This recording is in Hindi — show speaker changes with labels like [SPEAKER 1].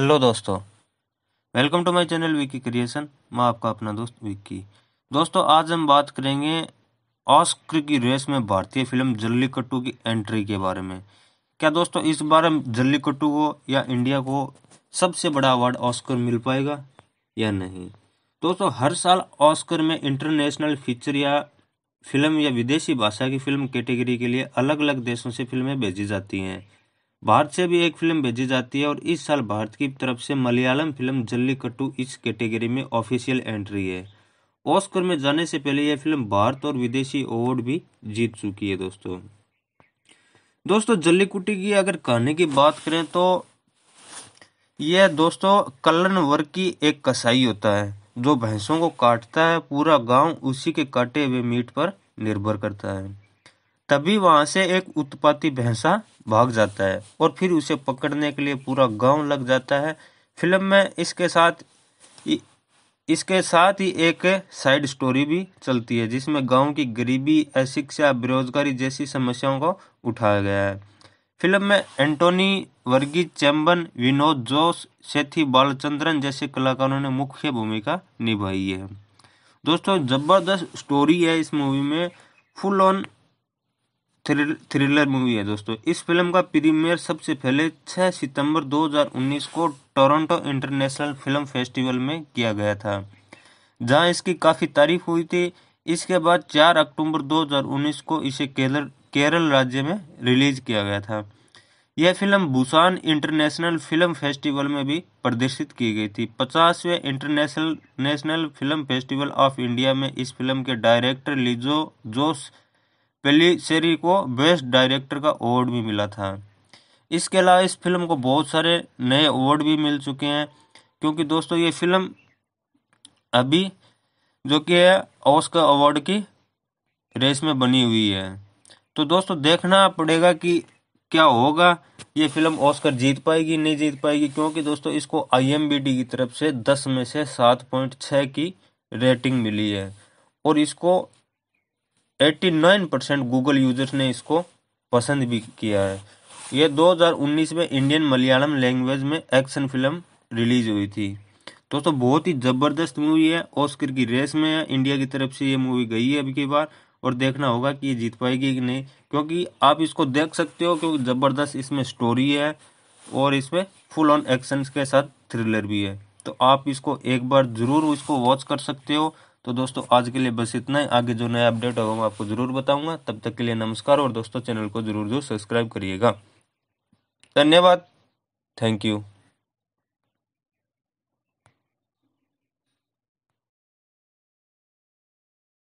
[SPEAKER 1] हेलो दोस्तों welcome to my channel Vicky Creation मैं आपका अपना दोस्त विकी दोस्तों आज हम बात करेंगे ऑस्कर की रेस में भारतीय फिल्म जल्लीकट्टू की एंट्री के बारे में क्या दोस्तों इस बार हम जल्लीकट्टू को या इंडिया को सबसे बड़ा अवार्ड ऑस्कर मिल पाएगा या नहीं दोस्तों हर साल ऑस्कर में इंटरनेशनल फीचर या फिल्म या विदेशी भाषा की फिल्म कैटेगरी के लिए अलग अलग देशों से फिल्में भेजी जाती हैं भारत से भी एक फिल्म भेजी जाती है और इस साल भारत की तरफ से मलयालम फिल्म जल्लीकट्टू इस कैटेगरी में ऑफिशियल एंट्री है ऑस्कर में जाने से पहले यह फिल्म भारत और विदेशी अवार्ड भी जीत चुकी है दोस्तों दोस्तों जल्लीकुटी की अगर कहने की बात करें तो यह दोस्तों कलन वर्ग की एक कसाई होता है जो भैंसों को काटता है पूरा गांव उसी के काटे हुए मीट पर निर्भर करता है तभी वहाँ से एक उत्पाती भैंसा भाग जाता है और फिर उसे पकड़ने के लिए पूरा गांव लग जाता है फिल्म में इसके साथ इसके साथ ही एक साइड स्टोरी भी चलती है जिसमें गांव की गरीबी अशिक्षा बेरोजगारी जैसी समस्याओं को उठाया गया है फिल्म में एंटोनी वर्गी चैम्बन विनोद जोश सेठी बालचंद्रन जैसे कलाकारों ने मुख्य भूमिका निभाई है दोस्तों ज़बरदस्त स्टोरी है इस मूवी में full on thrill, thriller movie है दोस्तों इस फिल्म का प्रीमियर सबसे पहले 6 सितंबर 2019 को टोरंटो इंटरनेशनल फिल्म फेस्टिवल में किया गया था जहां इसकी काफ़ी तारीफ हुई थी इसके बाद 4 अक्टूबर 2019 को इसे केरल केरल राज्य में रिलीज किया गया था यह film Busan international film festival में भी प्रदर्शित की गई थी पचासवें international national film festival of India में इस फिल्म के डायरेक्टर लिजो जोस पेलीसेरी को बेस्ट डायरेक्टर का अवार्ड भी मिला था इसके अलावा इस फिल्म को बहुत सारे नए अवार्ड भी मिल चुके हैं क्योंकि दोस्तों ये फिल्म अभी जो कि है ऑस्कर अवार्ड की रेस में बनी हुई है तो दोस्तों देखना पड़ेगा कि क्या होगा ये फिल्म ऑस्कर जीत पाएगी नहीं जीत पाएगी क्योंकि दोस्तों इसको आईएमबीडी की तरफ से दस में से सात पॉइंट छः की रेटिंग मिली है और इसको 89 परसेंट गूगल यूजर्स ने इसको पसंद भी किया है ये 2019 में इंडियन मलयालम लैंग्वेज में एक्शन फिल्म रिलीज हुई थी दोस्तों तो बहुत ही ज़बरदस्त मूवी है ऑस्कर की रेस में है इंडिया की तरफ से ये मूवी गई है अभी की बार और देखना होगा कि ये जीत पाएगी कि नहीं क्योंकि आप इसको देख सकते हो क्योंकि ज़बरदस्त इसमें स्टोरी है और इसमें फुल ऑन एक्शन के साथ थ्रिलर भी है तो आप इसको एक बार जरूर इसको वॉच कर सकते हो तो दोस्तों आज के लिए बस इतना ही आगे जो नया अपडेट होगा मैं आपको जरूर बताऊंगा तब तक के लिए नमस्कार और दोस्तों चैनल को जरूर जरूर सब्सक्राइब करिएगा धन्यवाद थैंक यू